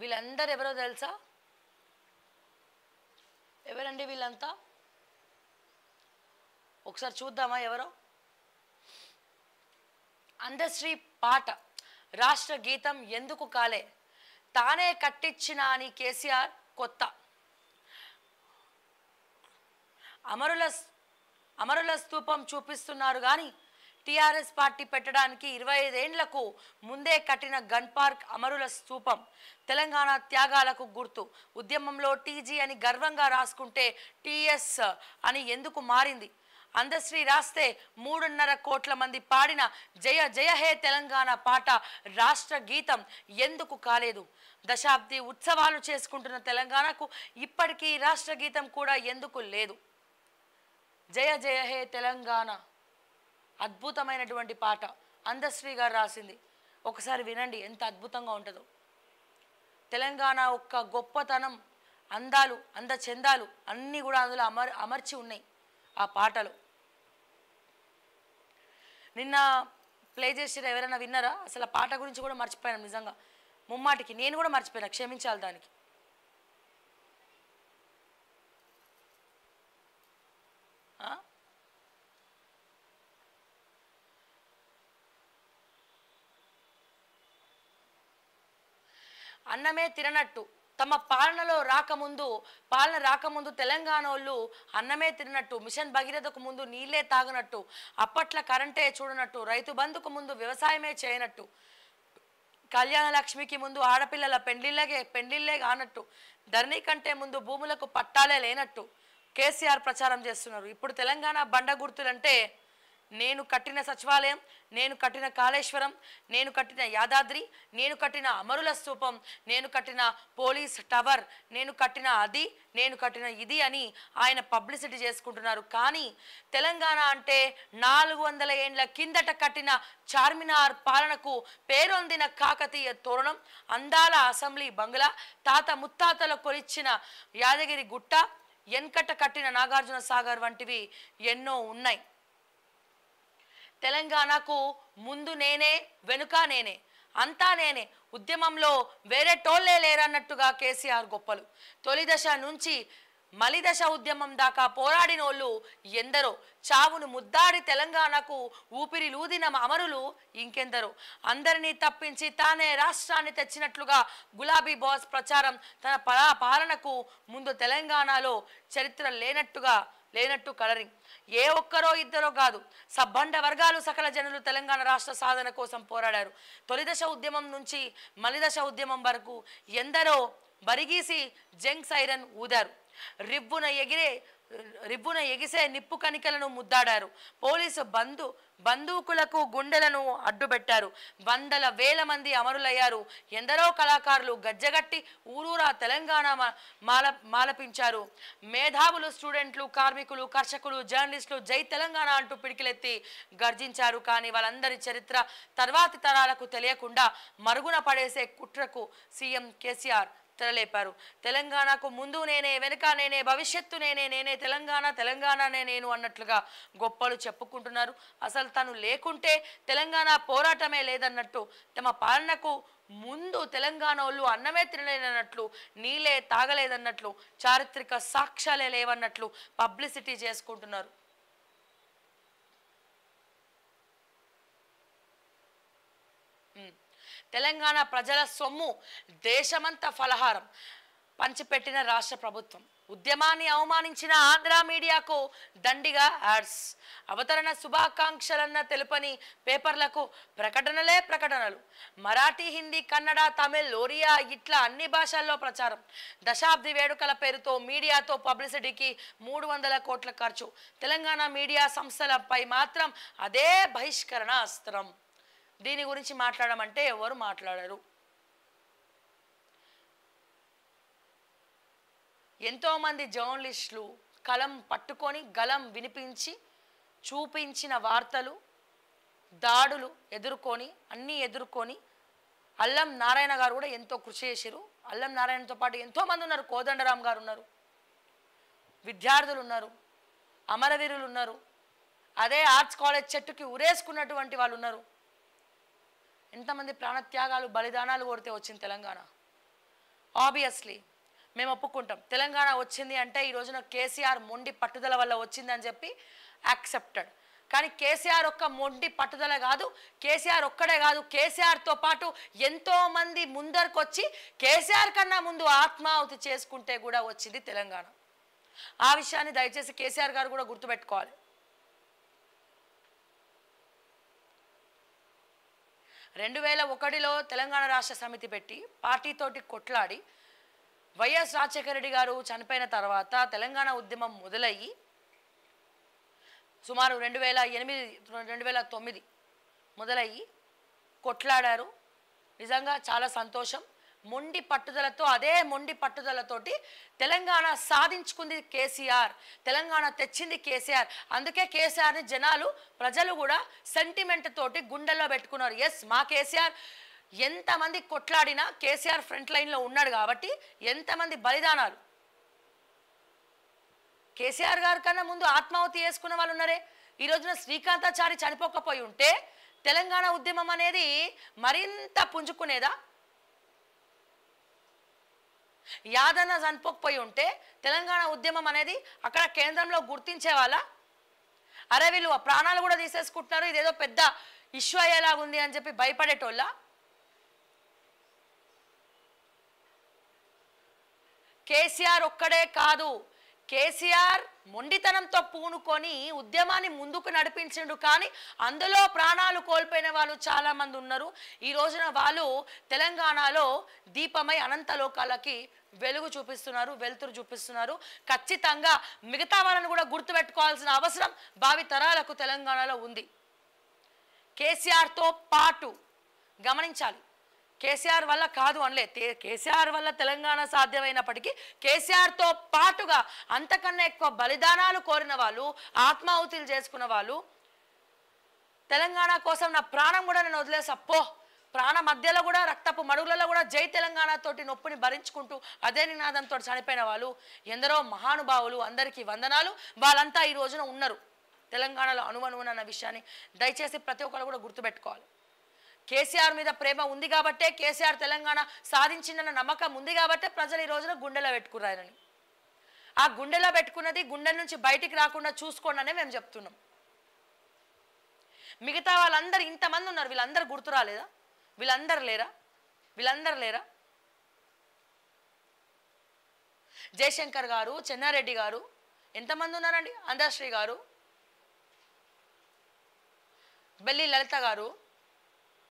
వీళ్ళందరు ఎవరో తెలుసా ఎవరండి వీళ్ళంతా ఒకసారి చూద్దామా ఎవరో అందశ్రీ పాట రాష్ట్ర గీతం ఎందుకు కాలే తానే కట్టించిన అని కేసీఆర్ కొత్త అమరుల అమరుల స్తూపం చూపిస్తున్నారు కానీ టీఆర్ఎస్ పార్టీ పెట్టడానికి ఇరవై ఐదేండ్లకు ముందే కట్టిన గన్ పార్క్ అమరుల స్థూపం తెలంగాణ త్యాగాలకు గుర్తు ఉద్యమంలో టీజీ అని గర్వంగా రాసుకుంటే టీఎస్ అని ఎందుకు మారింది అందశ్రీ రాస్తే మూడున్నర కోట్ల మంది పాడిన జయ జయ హే తెలంగాణ పాట రాష్ట్ర గీతం ఎందుకు కాలేదు దశాబ్ది ఉత్సవాలు చేసుకుంటున్న తెలంగాణకు ఇప్పటికీ రాష్ట్ర గీతం కూడా ఎందుకు లేదు జయ జయ హే తెలంగాణ అద్భుతమైనటువంటి పాట అందశ్రీ గారు రాసింది ఒకసారి వినండి ఎంత అద్భుతంగా ఉంటుందో తెలంగాణ ఒక్క గొప్పతనం అందాలు అందచందాలు అన్నీ కూడా అందులో అమర్ అమర్చి ఉన్నాయి ఆ పాటలు నిన్న ప్లే చేసిన ఎవరైనా విన్నారా అసలు ఆ పాట గురించి కూడా మర్చిపోయాను నిజంగా ముమ్మాటికి నేను కూడా మర్చిపోయాను క్షమించాలి దానికి అన్నమే తిననట్టు తమ పాలనలో రాకముందు పాలన రాకముందు తెలంగాణ వాళ్ళు అన్నమే తినట్టు మిషన్ భగీరథకు ముందు నీళ్ళే తాగినట్టు అప్పట్ల కరెంటే చూడనట్టు రైతు బంధుకు ముందు వ్యవసాయమే చేయనట్టు కళ్యాణ లక్ష్మికి ముందు ఆడపిల్లల పెండ్లిళ్ళగే పెండ్లిళ్ళే కానట్టు ధరణి కంటే ముందు భూములకు పట్టాలే లేనట్టు కేసీఆర్ ప్రచారం చేస్తున్నారు ఇప్పుడు తెలంగాణ బండ గుర్తులంటే నేను కట్టిన సచివాలయం నేను కట్టిన కాళేశ్వరం నేను కట్టిన యాదాద్రి నేను కట్టిన అమరుల స్థూపం నేను కట్టిన పోలీస్ టవర్ నేను కట్టిన అది నేను కట్టిన ఇది అని ఆయన పబ్లిసిటీ చేసుకుంటున్నారు కానీ తెలంగాణ అంటే నాలుగు వందల ఏండ్ల కిందట కట్టిన చార్మినార్ పాలనకు పేరొందిన కాకతీయ తోరణం అందాల అసెంబ్లీ బంగ్లా తాత ముత్తాతల కొలిచ్చిన యాదగిరి గుట్ట ఎన్కట కట్టిన నాగార్జున సాగర్ వంటివి ఎన్నో ఉన్నాయి తెలంగాణకు ముందు నేనే వెనుక నేనే అంతా నేనే ఉద్యమంలో వేరే టోళ్లే లేరన్నట్టుగా కేసీఆర్ గొప్పలు తొలి దశ నుంచి మలిదశ ఉద్యమం దాకా పోరాడినోళ్ళు ఎందరో చావును ముద్దాడి తెలంగాణకు ఊపిరి లూదిన అమరులు ఇంకెందరో అందరినీ తప్పించి తానే రాష్ట్రాన్ని తెచ్చినట్లుగా గులాబీ బాస్ ప్రచారం తన పాలనకు ముందు తెలంగాణలో చరిత్ర లేనట్టుగా లేనట్టు కలరింగ్ ఏ ఒక్కరో ఇద్దరో కాదు సబ్బండ వర్గాలు సకల జనులు తెలంగాణ రాష్ట్ర సాధన కోసం పోరాడారు తొలిదశ ఉద్యమం నుంచి మలిదశ ఉద్యమం వరకు ఎందరో బరిగీసి జంగ్ సైరన్ ఊదారు రిబ్బున ఎగిరే రిబ్బున ఎగిసే నిప్పు కణికలను ముద్దాడారు పోలీసు బంధు బందూకులకు గుండెలను అడ్డుపెట్టారు వందల వేల మంది అమరులయ్యారు ఎందరో కళాకారులు గజ్జగట్టి ఊరూరా తెలంగాణ మాల మాలపించారు మేధావులు స్టూడెంట్లు కార్మికులు కర్షకులు జర్నలిస్టులు జై తెలంగాణ అంటూ పిడికిలెత్తి గర్జించారు కానీ వాళ్ళందరి చరిత్ర తర్వాతి తరాలకు తెలియకుండా మరుగున పడేసే కుట్రకు సీఎం కేసీఆర్ తెరలేపారు తెలంగాణకు ముందు నేనే వెనుక నేనే భవిష్యత్తు నేనే నేనే తెలంగాణ తెలంగాణనే నేను అన్నట్లుగా గొప్పలు చెప్పుకుంటున్నారు అసలు తను లేకుంటే తెలంగాణ పోరాటమే లేదన్నట్టు తమ పాలనకు ముందు తెలంగాణ వాళ్ళు అన్నమే తినలేదన్నట్లు నీళ్ళే తాగలేదన్నట్లు చారిత్రక సాక్ష్యాలే లేవన్నట్లు పబ్లిసిటీ చేసుకుంటున్నారు తెలంగాణ ప్రజల సొమ్ము దేశమంతా ఫలహారం పంచిపెట్టిన రాష్ట్ర ప్రభుత్వం ఉద్యమాన్ని అవమానించిన ఆంధ్ర మీడియాకు దండిగా యాడ్స్ అవతరణ శుభాకాంక్షలన్న తెలుపని పేపర్లకు ప్రకటనలే ప్రకటనలు మరాఠీ హిందీ కన్నడ తమిళ్ ఒరియా ఇట్లా అన్ని భాషల్లో ప్రచారం దశాబ్ది వేడుకల పేరుతో మీడియాతో పబ్లిసిటీకి మూడు వందల కోట్ల ఖర్చు తెలంగాణ మీడియా సంస్థలపై మాత్రం అదే బహిష్కరణ అస్త్రం దీని గురించి మాట్లాడమంటే ఎవరు మాట్లాడరు ఎంతోమంది జర్నలిస్టులు కలం పట్టుకొని గలం వినిపించి చూపించిన వార్తలు దాడులు ఎదుర్కొని అన్నీ ఎదుర్కొని అల్లం నారాయణ గారు కూడా ఎంతో కృషి చేశారు అల్లం నారాయణతో పాటు ఎంతోమంది ఉన్నారు కోదండరాం గారు ఉన్నారు విద్యార్థులు ఉన్నారు అమరవీరులు ఉన్నారు అదే ఆర్ట్స్ కాలేజ్ చెట్టుకి ఉరేసుకున్నటువంటి వాళ్ళు ఉన్నారు ఎంతమంది ప్రాణత్యాగాలు బలిదానాలు కొడితే వచ్చింది తెలంగాణ ఆబ్వియస్లీ మేము ఒప్పుకుంటాం తెలంగాణ వచ్చింది అంటే ఈ రోజున కేసీఆర్ మొండి పట్టుదల వల్ల వచ్చిందని చెప్పి యాక్సెప్టెడ్ కానీ కేసీఆర్ ఒక్క మొండి పట్టుదల కాదు కేసీఆర్ ఒక్కడే కాదు కేసీఆర్తో పాటు ఎంతోమంది ముందరకొచ్చి కేసీఆర్ కన్నా ముందు ఆత్మాహుతి చేసుకుంటే కూడా వచ్చింది తెలంగాణ ఆ విషయాన్ని దయచేసి కేసీఆర్ గారు కూడా గుర్తుపెట్టుకోవాలి రెండు వేల ఒకటిలో తెలంగాణ రాష్ట్ర సమితి పెట్టి పార్టీతోటి కొట్లాడి వైఎస్ రాజశేఖర రెడ్డి గారు చనిపోయిన తర్వాత తెలంగాణ ఉద్యమం మొదలయ్యి సుమారు రెండు వేల ఎనిమిది రెండు వేల తొమ్మిది మొదలయ్యి కొట్లాడారు నిజంగా చాలా సంతోషం మొండి పట్టుదలతో అదే మొండి పట్టుదలతోటి తెలంగాణ సాధించుకుంది కేసీఆర్ తెలంగాణ తెచ్చింది కేసీఆర్ అందుకే కేసీఆర్ని జనాలు ప్రజలు కూడా సెంటిమెంట్ తోటి గుండెల్లో పెట్టుకున్నారు ఎస్ మా కేసీఆర్ ఎంతమంది కొట్లాడినా కేసీఆర్ ఫ్రంట్ లైన్లో ఉన్నాడు కాబట్టి ఎంతమంది బలిదానాలు కేసీఆర్ గారి కన్నా ముందు ఆత్మాహుతి చేసుకున్న వాళ్ళు ఉన్నారే ఈ రోజున శ్రీకాంతాచారి చనిపోకపోయి ఉంటే తెలంగాణ ఉద్యమం అనేది మరింత పుంజుకునేదా యాదన్న చనిపోకపోయి ఉంటే తెలంగాణ ఉద్యమం అనేది అక్కడ కేంద్రంలో గుర్తించే వాళ్ళ అరే వీళ్ళు ప్రాణాలు కూడా తీసేసుకుంటున్నారు ఇదేదో పెద్ద ఇష్యూ అయ్యేలాగుంది అని చెప్పి భయపడేటోళ్ళ కేసీఆర్ ఒక్కడే కాదు కేసీఆర్ మొండితనంతో పూనుకొని ఉద్యమాన్ని ముందుకు నడిపించిండు కానీ అందులో ప్రాణాలు కోల్పోయిన వాళ్ళు చాలామంది ఉన్నారు ఈ రోజున వాళ్ళు తెలంగాణలో దీపమై అనంతలోకాలకి వెలుగు చూపిస్తున్నారు వెలుతురు చూపిస్తున్నారు ఖచ్చితంగా మిగతా వాళ్ళని కూడా గుర్తుపెట్టుకోవాల్సిన అవసరం భావి తరాలకు తెలంగాణలో ఉంది కేసీఆర్తో పాటు గమనించాలి కేసీఆర్ వల్ల కాదు అనలే కేసీఆర్ వల్ల తెలంగాణ సాధ్యమైనప్పటికీ కేసీఆర్తో పాటుగా అంతకన్నా ఎక్కువ బలిదానాలు కోరిన వాళ్ళు ఆత్మాహుతులు చేసుకున్న వాళ్ళు తెలంగాణ కోసం నా ప్రాణం కూడా నేను వదిలేసా అప్పో ప్రాణ మధ్యలో కూడా రక్తపు మడుగులలో కూడా జై తెలంగాణ తోటి నొప్పిని భరించుకుంటూ అదే నినాదంతో చనిపోయిన వాళ్ళు ఎందరో మహానుభావులు అందరికీ వందనాలు వాళ్ళంతా ఈ రోజున ఉన్నారు తెలంగాణలో అనువనువునన్న విషయాన్ని దయచేసి ప్రతి ఒక్కరు కూడా గుర్తుపెట్టుకోవాలి కేసీఆర్ మీద ప్రేమ ఉంది కాబట్టే కేసీఆర్ తెలంగాణ సాధించిందన్న నమ్మకం ఉంది కాబట్టే ప్రజలు ఈ రోజున గుండెలో పెట్టుకున్నారని ఆ గుండెలో పెట్టుకున్నది గుండె నుంచి బయటికి రాకుండా చూసుకోండి మేము చెప్తున్నాం మిగతా వాళ్ళందరూ ఇంతమంది ఉన్నారు వీళ్ళందరూ గుర్తు రాలేదా వీళ్ళందరూ లేరా వీళ్ళందరూ లేరా జయశంకర్ గారు చెన్నారెడ్డి గారు ఎంతమంది ఉన్నారండి అందాశ్రీ గారు బెల్లి లలిత గారు